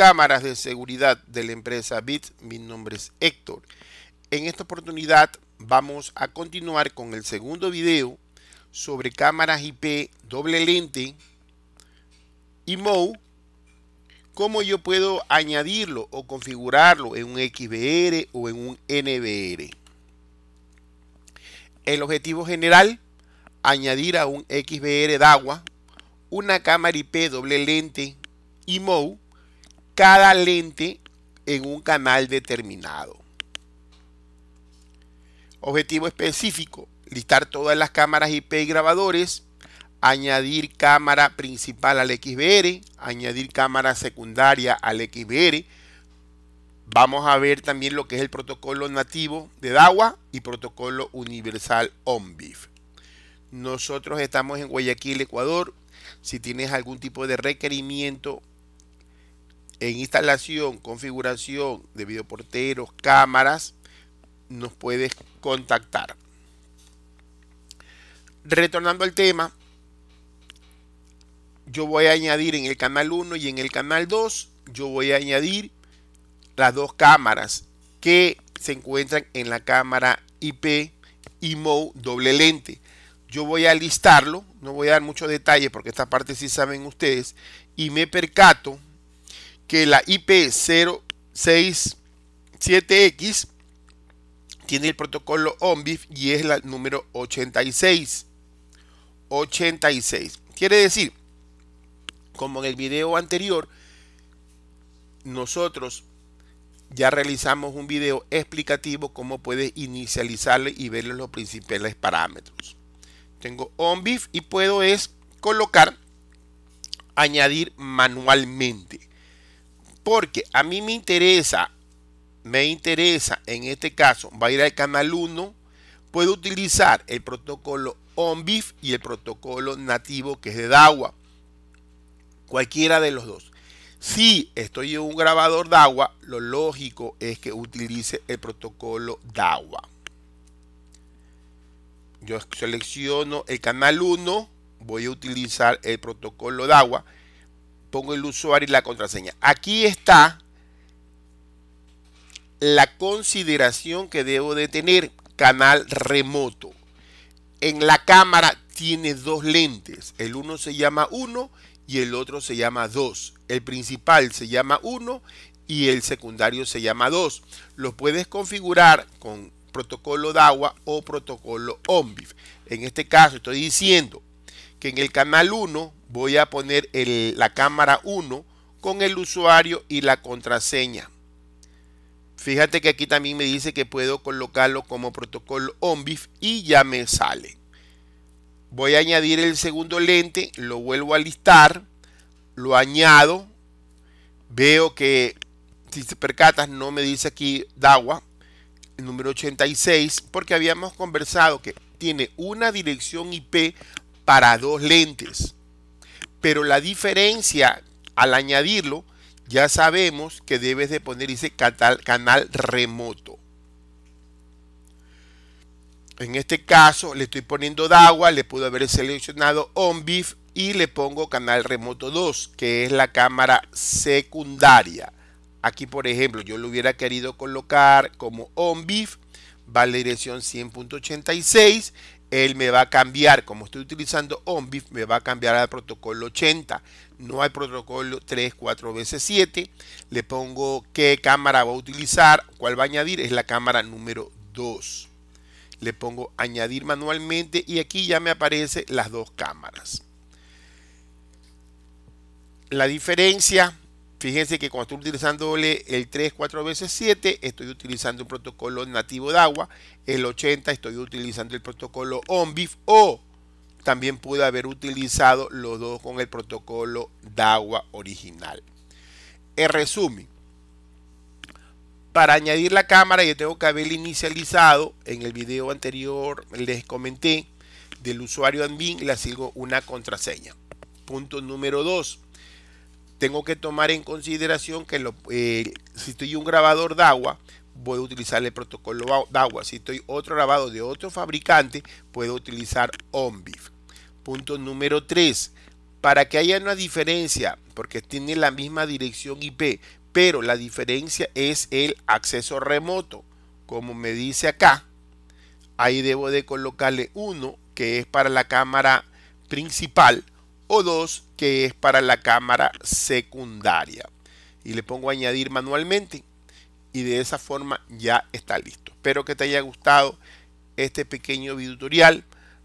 cámaras de seguridad de la empresa Bit. Mi nombre es Héctor. En esta oportunidad vamos a continuar con el segundo video sobre cámaras IP doble lente y MOU. Cómo yo puedo añadirlo o configurarlo en un XBR o en un NBR. El objetivo general, añadir a un XBR agua una cámara IP doble lente y MOU cada lente en un canal determinado. Objetivo específico, listar todas las cámaras IP y grabadores, añadir cámara principal al XBR, añadir cámara secundaria al XBR. Vamos a ver también lo que es el protocolo nativo de DAWA y protocolo universal OMBIF. Nosotros estamos en Guayaquil, Ecuador. Si tienes algún tipo de requerimiento en instalación, configuración de videoporteros, cámaras, nos puedes contactar. Retornando al tema, yo voy a añadir en el canal 1 y en el canal 2, yo voy a añadir las dos cámaras que se encuentran en la cámara IP y MOU doble lente. Yo voy a listarlo, no voy a dar mucho detalle porque esta parte sí saben ustedes, y me percato que la IP067X tiene el protocolo ONVIF y es la número 86. 86. Quiere decir, como en el video anterior, nosotros ya realizamos un video explicativo cómo puedes inicializarle y ver los principales parámetros. Tengo ONVIF y puedo es colocar, añadir manualmente. Porque a mí me interesa, me interesa en este caso, va a ir al canal 1, puedo utilizar el protocolo ONBIF y el protocolo nativo que es de DAWA. Cualquiera de los dos. Si estoy en un grabador DAWA, lo lógico es que utilice el protocolo DAWA. Yo selecciono el canal 1, voy a utilizar el protocolo DAWA pongo el usuario y la contraseña. Aquí está la consideración que debo de tener, canal remoto. En la cámara tiene dos lentes, el uno se llama 1 y el otro se llama 2. El principal se llama 1 y el secundario se llama 2. Lo puedes configurar con protocolo DAWA o protocolo OMBIF. En este caso estoy diciendo que en el canal 1 voy a poner la cámara 1 con el usuario y la contraseña. Fíjate que aquí también me dice que puedo colocarlo como protocolo ONVIF y ya me sale. Voy a añadir el segundo lente, lo vuelvo a listar, lo añado, veo que si te percatas no me dice aquí DAWA, el número 86, porque habíamos conversado que tiene una dirección IP para dos lentes. Pero la diferencia al añadirlo, ya sabemos que debes de poner, ese canal, remoto. En este caso le estoy poniendo DAWA, le puedo haber seleccionado OnBIF y le pongo canal remoto 2, que es la cámara secundaria. Aquí, por ejemplo, yo lo hubiera querido colocar como OnBIF, va a la dirección 100.86 él me va a cambiar, como estoy utilizando Ombif. me va a cambiar al protocolo 80, no hay protocolo 3, 4 veces 7. Le pongo qué cámara va a utilizar, cuál va a añadir, es la cámara número 2. Le pongo añadir manualmente y aquí ya me aparecen las dos cámaras. La diferencia Fíjense que cuando estoy utilizando el 3 4 veces 7, estoy utilizando un protocolo nativo de agua. El 80 estoy utilizando el protocolo ONBIF o también pude haber utilizado los dos con el protocolo DAWA original. En resumen, para añadir la cámara yo tengo que haberla inicializado, en el video anterior les comenté, del usuario admin le sigo una contraseña. Punto número 2 tengo que tomar en consideración que eh, si estoy un grabador agua, voy a utilizar el protocolo agua Si estoy otro grabado de otro fabricante, puedo utilizar OMVIF. Punto número 3. Para que haya una diferencia, porque tiene la misma dirección IP, pero la diferencia es el acceso remoto. Como me dice acá, ahí debo de colocarle uno que es para la cámara principal o dos, que es para la cámara secundaria. Y le pongo a añadir manualmente y de esa forma ya está listo. Espero que te haya gustado este pequeño video tutorial.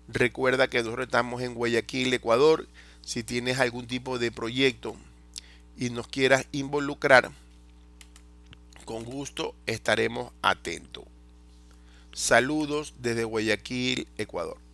Recuerda que nosotros estamos en Guayaquil, Ecuador. Si tienes algún tipo de proyecto y nos quieras involucrar, con gusto estaremos atentos. Saludos desde Guayaquil, Ecuador.